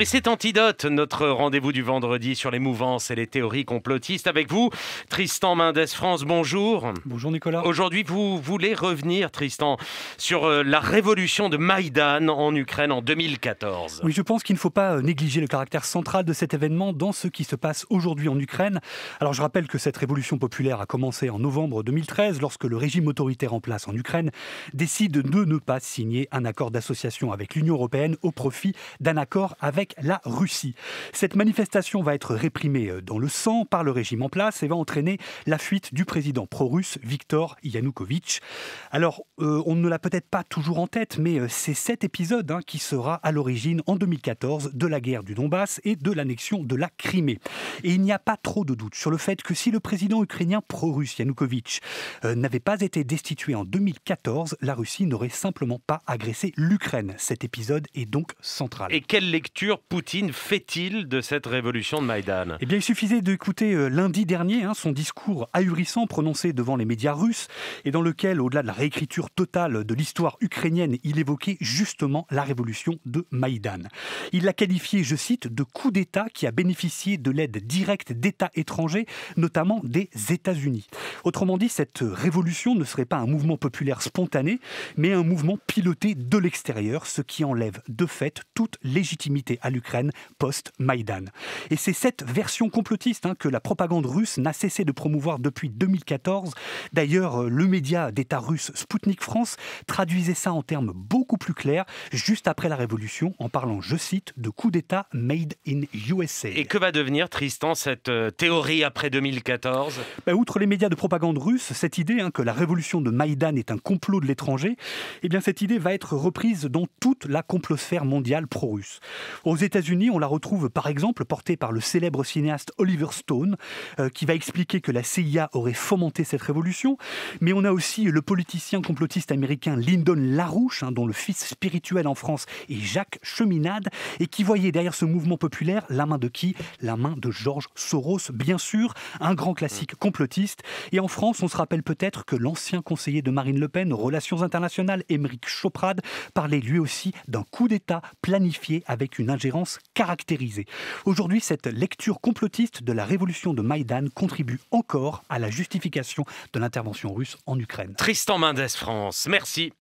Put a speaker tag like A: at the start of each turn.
A: Et c'est Antidote, notre rendez-vous du vendredi sur les mouvances et les théories complotistes. Avec vous, Tristan Mendes France, bonjour.
B: Bonjour Nicolas.
A: Aujourd'hui, vous voulez revenir, Tristan, sur euh, la révolution de Maïdan en Ukraine en 2014.
B: Oui, je pense qu'il ne faut pas euh, négliger le caractère central de cet événement dans ce qui se passe aujourd'hui en Ukraine. Alors je rappelle que cette révolution populaire a commencé en novembre 2013 lorsque le régime autoritaire en place en Ukraine décide de ne pas signer un accord d'association avec l'Union européenne au profit d'un accord avec la Russie. Cette manifestation va être réprimée euh, dans le sang par le régime en place et va entraîner la fuite du président pro-russe Viktor Yanukovych. Alors, euh, on ne l'a peut-être pas toujours en tête, mais euh, c'est cet épisode hein, qui sera à l'origine en 2014 de la guerre du Donbass et de l'annexion de la Crimée. Et il n'y a pas trop de doute sur le fait que si le président ukrainien pro-russe Yanukovych n'avait pas été destitué en 2014, la Russie n'aurait simplement pas agressé l'Ukraine. Cet épisode est donc central.
A: Et quelle lecture Poutine fait-il de cette révolution de Maïdan Eh
B: bien, il suffisait d'écouter euh, lundi dernier hein, son discours ahurissant prononcé devant les médias russes et dans lequel, au-delà de la réécriture totale de l'histoire ukrainienne, il évoquait justement la révolution de Maïdan. Il l'a qualifié, je cite, de coup d'État qui a bénéficié de l'aide directe d'États étrangers, notamment des États-Unis. Autrement dit, cette révolution ne serait pas un mouvement populaire spontané, mais un mouvement piloté de l'extérieur, ce qui enlève de fait toute légitimité à l'Ukraine post-Maïdan. Et c'est cette version complotiste hein, que la propagande russe n'a cessé de promouvoir depuis 2014. D'ailleurs, euh, le média d'État russe Sputnik France traduisait ça en termes beaucoup plus clairs juste après la Révolution en parlant, je cite, de coup d'État made in USA.
A: Et que va devenir, Tristan, cette euh, théorie après 2014
B: ben, Outre les médias de propagande russe, cette idée hein, que la révolution de Maïdan est un complot de l'étranger, eh bien cette idée va être reprise dans toute la complosphère mondiale pro-russe. Aux États-Unis, on la retrouve par exemple portée par le célèbre cinéaste Oliver Stone, euh, qui va expliquer que la CIA aurait fomenté cette révolution, mais on a aussi le politicien complotiste américain Lyndon LaRouche, hein, dont le fils spirituel en France est Jacques Cheminade, et qui voyait derrière ce mouvement populaire la main de qui La main de Georges Soros, bien sûr, un grand classique complotiste. Et en France, on se rappelle peut-être que l'ancien conseiller de Marine Le Pen aux relations internationales, Émeric Choprade, parlait lui aussi d'un coup d'État planifié avec une ingérence caractérisée. Aujourd'hui, cette lecture complotiste de la révolution de Maïdan contribue encore à la justification de l'intervention russe en Ukraine.
A: Tristan Mendes, France, merci.